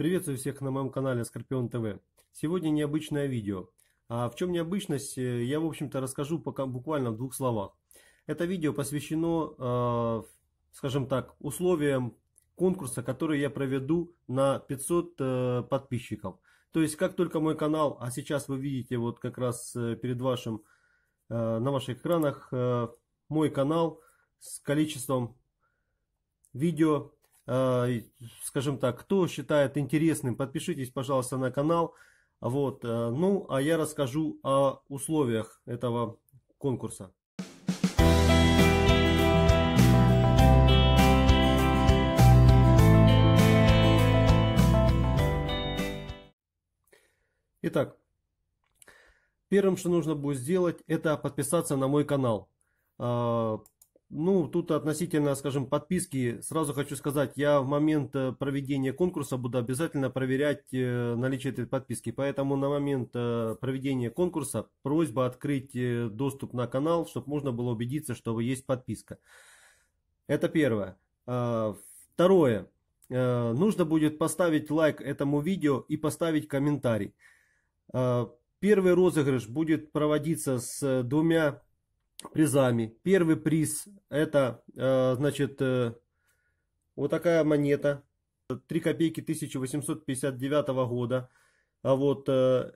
Приветствую всех на моем канале Скорпион ТВ. Сегодня необычное видео. А в чем необычность, э, я в общем-то расскажу пока буквально в двух словах. Это видео посвящено, э, скажем так, условиям конкурса, который я проведу на 500 э, подписчиков. То есть, как только мой канал, а сейчас вы видите вот как раз э, перед вашим, э, на ваших экранах, э, мой канал с количеством видео Э, скажем так, кто считает интересным, подпишитесь, пожалуйста, на канал. Вот, э, ну, а я расскажу о условиях этого конкурса. Итак, первым, что нужно будет сделать, это подписаться на мой канал. Э, ну, тут относительно, скажем, подписки, сразу хочу сказать, я в момент э, проведения конкурса буду обязательно проверять э, наличие этой подписки. Поэтому на момент э, проведения конкурса просьба открыть доступ на канал, чтобы можно было убедиться, что есть подписка. Это первое. А, второе. Нужно будет поставить лайк этому видео и поставить комментарий. А, первый розыгрыш будет проводиться с двумя призами. Первый приз это, э, значит, э, вот такая монета. 3 копейки 1859 года. А вот э,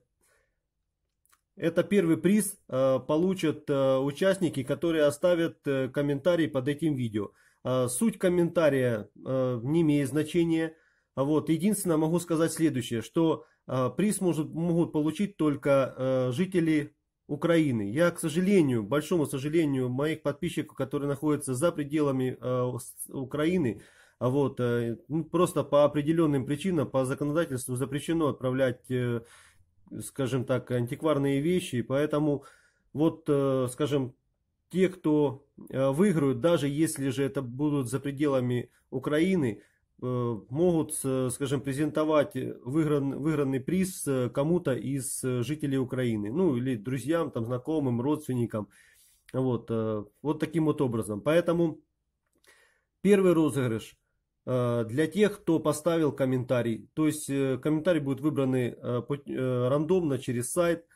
это первый приз получат участники, которые оставят комментарий под этим видео. А, суть комментария не имеет значения. А вот. Единственное, могу сказать следующее, что приз может, могут получить только жители Украины. Я, к сожалению, большому сожалению моих подписчиков, которые находятся за пределами э, Украины, а вот э, ну, просто по определенным причинам, по законодательству запрещено отправлять, э, скажем так, антикварные вещи, поэтому вот, э, скажем, те, кто э, выиграют, даже если же это будут за пределами Украины, Э, могут, э, скажем, презентовать выигран, выигранный приз э, кому-то из жителей Украины, ну или друзьям, там, знакомым, родственникам, вот, вот таким вот образом. Поэтому первый розыгрыш для тех, кто поставил комментарий, то есть комментарий будет выбраны рандомно через сайт.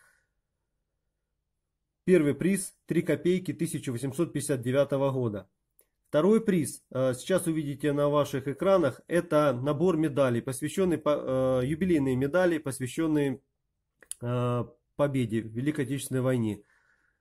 Первый приз 3 копейки 1859 года. Второй приз, э, сейчас увидите на ваших экранах, это набор медалей, посвященный, э, юбилейные медали, посвященные э, победе в Великой Отечественной войне.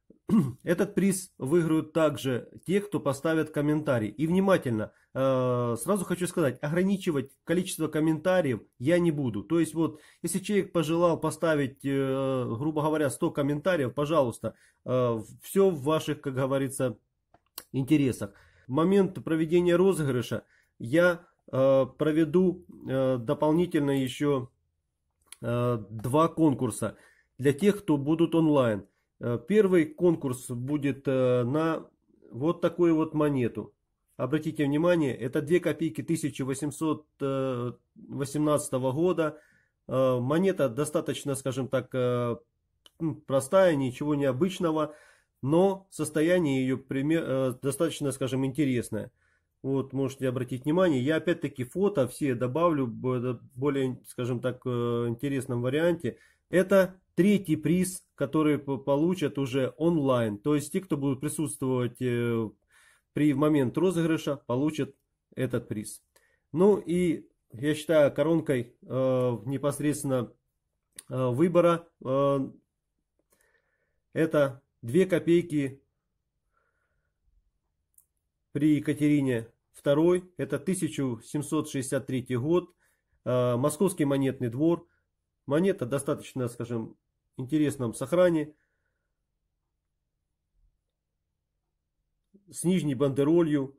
Этот приз выиграют также те, кто поставят комментарий. И внимательно, сразу хочу сказать, ограничивать количество комментариев я не буду. То есть вот, если человек пожелал поставить, грубо говоря, 100 комментариев, пожалуйста, все в ваших, как говорится, интересах момент проведения розыгрыша я э, проведу э, дополнительно еще э, два конкурса для тех, кто будут онлайн. Э, первый конкурс будет э, на вот такую вот монету. Обратите внимание, это 2 копейки 1818 э, года. Монета достаточно, скажем так, простая, ничего необычного но состояние ее пример, э, достаточно, скажем, интересное. Вот, можете обратить внимание. Я опять-таки фото все добавлю в э, более, скажем так, э, интересном варианте. Это третий приз, который получат уже онлайн. То есть те, кто будут присутствовать при момент розыгрыша, получат этот приз. Ну и я считаю коронкой э, непосредственно э, выбора э, это 2 копейки при Екатерине II, это 1763 год, а, Московский монетный двор. Монета достаточно, скажем, интересном сохране. С нижней бандеролью.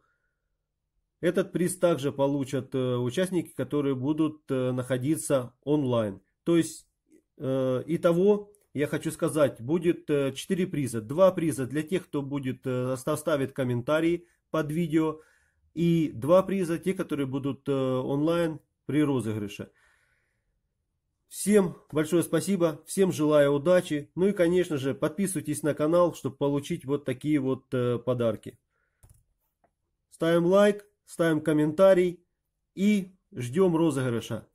Этот приз также получат э, участники, которые будут э, находиться онлайн. То есть, э, итого я хочу сказать, будет 4 э, приза. 2 приза для тех, кто будет э, оставит комментарий под видео. И 2 приза те, которые будут э, онлайн при розыгрыше. Всем большое спасибо, всем желаю удачи. Ну и, конечно же, подписывайтесь на канал, чтобы получить вот такие вот подарки. Ставим лайк, ставим комментарий и ждем розыгрыша.